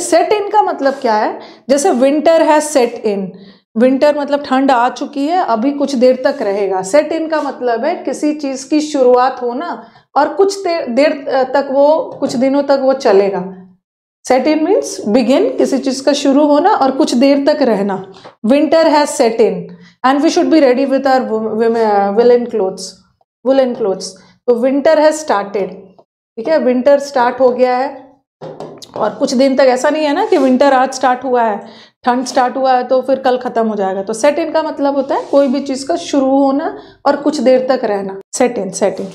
set तो इन का मतलब क्या है जैसे विंटर है सेट इन विंटर मतलब ठंड आ चुकी है अभी कुछ देर तक रहेगा सेट इन का मतलब है किसी चीज़ की शुरुआत होना और कुछ देर तक वो कुछ दिनों तक वो चलेगा सेट इन मीन्स बिगिन किसी चीज़ का शुरू होना और कुछ देर तक रहना विंटर है set in and we should be ready with our woollen clothes woollen clothes तो विंटर है स्टार्टेड ठीक है विंटर स्टार्ट हो गया है और कुछ दिन तक ऐसा नहीं है ना कि विंटर आज स्टार्ट हुआ है ठंड स्टार्ट हुआ है तो फिर कल ख़त्म हो जाएगा तो सेट इन का मतलब होता है कोई भी चीज़ का शुरू होना और कुछ देर तक रहना सेट इन सेट इन